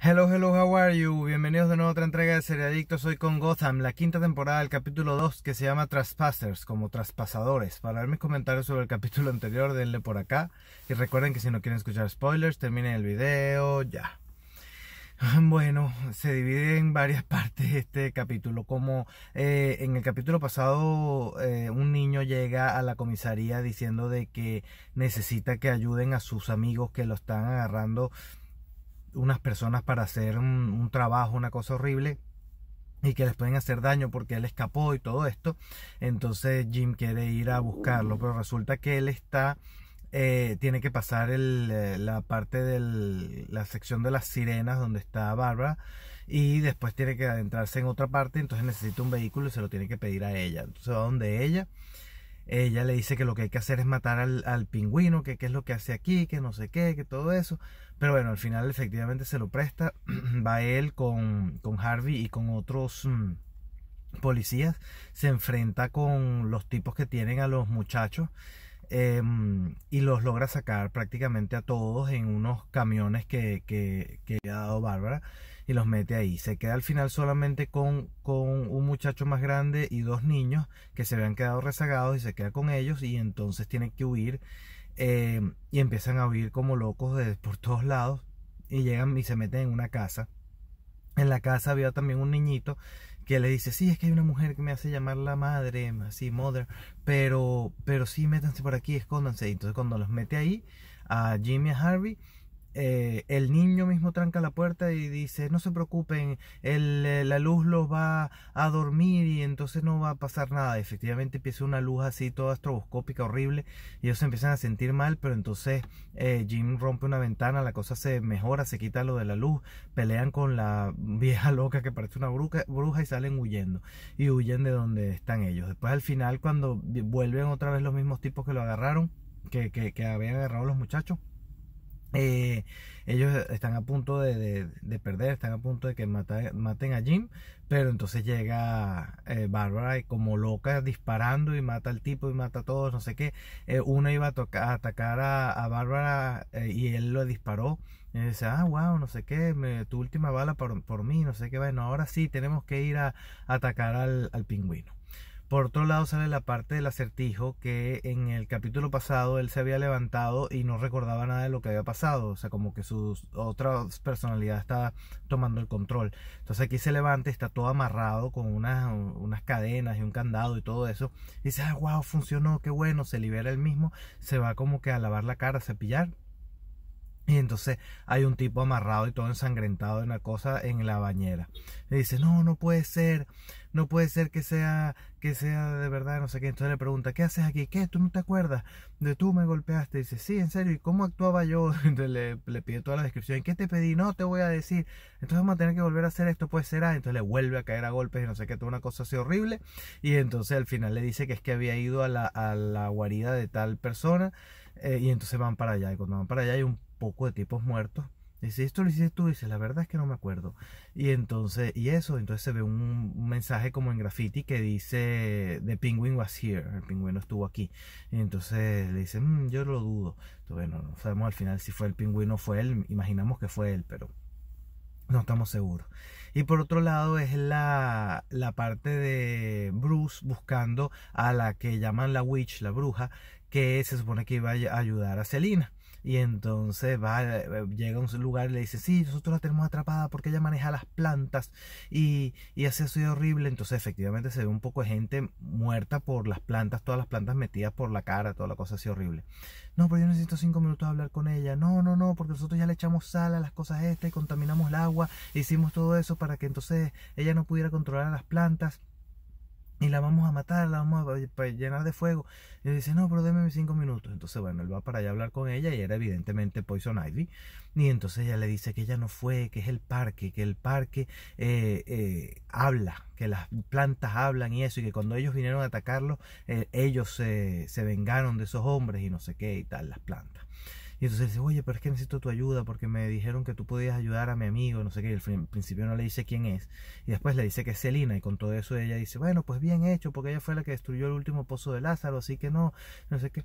Hello, hello, how are you? Bienvenidos de nuevo a otra entrega de Adicto. Soy con Gotham, la quinta temporada del capítulo 2 que se llama Traspassers, como traspasadores. Para ver mis comentarios sobre el capítulo anterior, denle por acá. Y recuerden que si no quieren escuchar spoilers, terminen el video ya. Bueno, se divide en varias partes este capítulo. Como eh, en el capítulo pasado, eh, un niño llega a la comisaría diciendo de que necesita que ayuden a sus amigos que lo están agarrando unas personas para hacer un, trabajo, una cosa horrible, y que les pueden hacer daño porque él escapó y todo esto. Entonces Jim quiere ir a buscarlo, pero resulta que él está, eh, tiene que pasar eh, la parte de la sección de las sirenas donde está Barbara y después tiene que adentrarse en otra parte, entonces necesita un vehículo y se lo tiene que pedir a ella. Entonces va donde ella ella le dice que lo que hay que hacer es matar al, pingüino, que qué es lo que hace aquí, que no sé qué, que todo eso. Pero bueno, al final efectivamente se lo presta. Va él con, Harvey y con otros mm, policías. Se enfrenta con los tipos que tienen a los muchachos. Em, y los logra sacar prácticamente a todos en unos camiones que, que, ha dado Bárbara y los mete ahí. Se queda al final solamente con, con un muchacho más grande y dos niños que se habían quedado rezagados y se queda con ellos y entonces tienen que huir em, y empiezan a huir como locos por todos lados y llegan y se meten en una casa. En la casa había también un niñito que le dice, sí, es que hay una mujer que me hace llamar la madre, así, mother, pero, pero sí, métanse por aquí, escóndanse. Y entonces cuando los mete ahí, a Jimmy y a Harvey, eh, el niño mismo tranca la puerta y dice, no se preocupen, eh, la luz los va a dormir y entonces no va a pasar nada. Efectivamente empieza una luz así toda estroboscópica, horrible, y ellos se empiezan a sentir mal, pero entonces eh, Jim rompe una ventana, la cosa se mejora, se quita lo de la luz, pelean con la vieja loca que parece una bruja, bruja y salen huyendo, y huyen de donde están ellos. Después al final cuando vuelven otra vez los mismos tipos que lo agarraron, que, que, que habían agarrado los muchachos, eh, ellos están a punto de, perder, están a punto de que maten a Jim, pero entonces llega eh, Bárbara y como loca disparando y mata al tipo y mata a todos, no sé qué. Eh, uno iba a, atacar a, Bárbara eh, y él lo disparó. Y dice, ah, wow, no sé qué, tu última bala por, por, mí, no sé qué. Bueno, ahora sí tenemos que ir a, atacar al pingüino. Por otro lado sale la parte del acertijo que en el capítulo pasado él se había levantado y no recordaba nada de lo que había pasado. O sea, como que su otra personalidad estaba tomando el control. Entonces aquí se levanta, está todo amarrado con unas, unas cadenas y un candado y todo eso. Y dice, ah, wow, funcionó, qué bueno. Se libera él mismo, se va como que a lavar la cara, a cepillar y entonces hay un tipo amarrado y todo ensangrentado de una cosa en la bañera. Le dice, no, no puede ser, no puede ser que sea, que sea de verdad, no sé qué. Entonces le pregunta, ¿qué haces aquí? ¿Qué? ¿Tú no te acuerdas? De tú me golpeaste. dice, sí, en serio, ¿y cómo actuaba yo? Entonces le, pide toda la descripción. ¿Qué te pedí? No te voy a decir. Entonces vamos a tener que volver a hacer esto, pues será. Ah, entonces le vuelve a caer a golpes y no sé qué, toda una cosa así horrible. Y entonces al final le dice que es que había ido a la, a la guarida de tal persona. Eh, y entonces van para allá. Y cuando van para allá hay un poco de tipos muertos. Dice, esto lo hiciste tú, dice, la verdad es que no me acuerdo. Y entonces, y eso, entonces se ve un, mensaje como en graffiti que dice, The Penguin was here, el pingüino estuvo aquí. Y entonces le dicen, mm, yo lo dudo. bueno, no sabemos al final si fue el pingüino o fue él, imaginamos que fue él, pero no estamos seguros. Y por otro lado es la, la parte de Bruce buscando a la que llaman la witch, la bruja, que se supone que iba a ayudar a Selina. Y entonces va, eh, llega a un lugar y le dice, sí, nosotros la tenemos atrapada porque ella maneja las plantas y, y así ha horrible. Entonces efectivamente se ve un poco de gente muerta por las plantas, todas las plantas metidas por la cara, toda la cosa así horrible. No, pero yo necesito cinco minutos de hablar con ella. No, no, no, porque nosotros ya le echamos sal a las cosas estas y contaminamos el agua, hicimos todo eso para que entonces ella no pudiera controlar a las plantas y la vamos a matar, la vamos a llenar de fuego. Y él dice, no, pero déme cinco minutos. Entonces, bueno, él va para allá a hablar con ella y era evidentemente Poison Ivy. Y entonces ella le dice que ella no fue, que es el parque, que el parque eh, eh, habla, que las plantas hablan y eso, y que cuando ellos vinieron a atacarlo eh, ellos se, se vengaron de esos hombres y no sé qué y tal, las plantas. Y entonces él dice, oye, pero es que necesito tu ayuda porque me dijeron que tú podías ayudar a mi amigo, no sé qué. Y al principio no le dice quién es. Y después le dice que es Celina. Y con todo eso ella dice, bueno, pues bien hecho, porque ella fue la que destruyó el último pozo de Lázaro, así que no, no sé qué.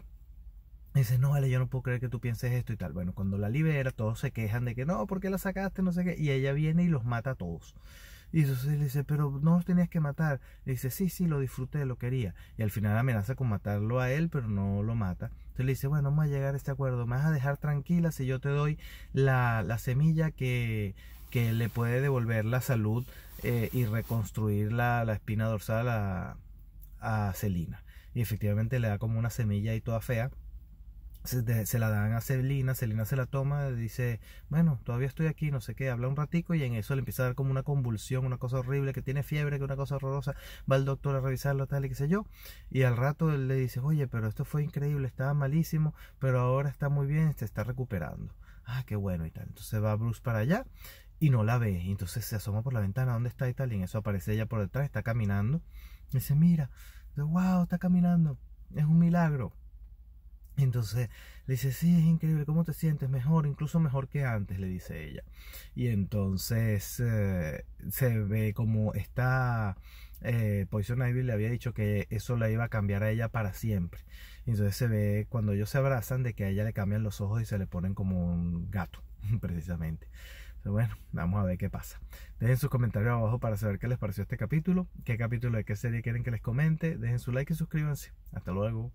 dice, no, vale, yo no puedo creer que tú pienses esto y tal. Bueno, cuando la libera, todos se quejan de que no, porque la sacaste? No sé qué. Y ella viene y los mata a todos. Y le dice, pero no los tenías que matar. Le dice, sí, sí, lo disfruté, lo quería. Y al final amenaza con matarlo a él, pero no lo mata. Entonces le dice, bueno, vamos a llegar a este acuerdo. Me vas a dejar tranquila si yo te doy la, la semilla que, le puede devolver la salud eh, y reconstruir la, la, espina dorsal a, a Celina. Y efectivamente le da como una semilla y toda fea se, la dan a Celina, Celina se la toma, dice, bueno, todavía estoy aquí, no sé qué, habla un ratico y en eso le empieza a dar como una convulsión, una cosa horrible, que tiene fiebre, que una cosa horrorosa, va el doctor a revisarlo, tal y qué sé yo, y al rato él le dice, oye, pero esto fue increíble, estaba malísimo, pero ahora está muy bien, se está recuperando. Ah, qué bueno y tal. Entonces va Bruce para allá y no la ve. Y entonces se asoma por la ventana, ¿dónde está y tal? Y en eso aparece ella por detrás, está caminando. dice, mira, wow, está caminando, es un milagro. Entonces le dice, sí, es increíble, ¿cómo te sientes? Mejor, incluso mejor que antes, le dice ella. Y entonces eh, se ve como está... Eh, Ivy le había dicho que eso la iba a cambiar a ella para siempre. Entonces se ve cuando ellos se abrazan de que a ella le cambian los ojos y se le ponen como un gato, precisamente. bueno, vamos a ver qué pasa. Dejen sus comentarios abajo para saber qué les pareció este capítulo, qué capítulo de qué serie quieren que les comente. Dejen su like y suscríbanse. Hasta luego.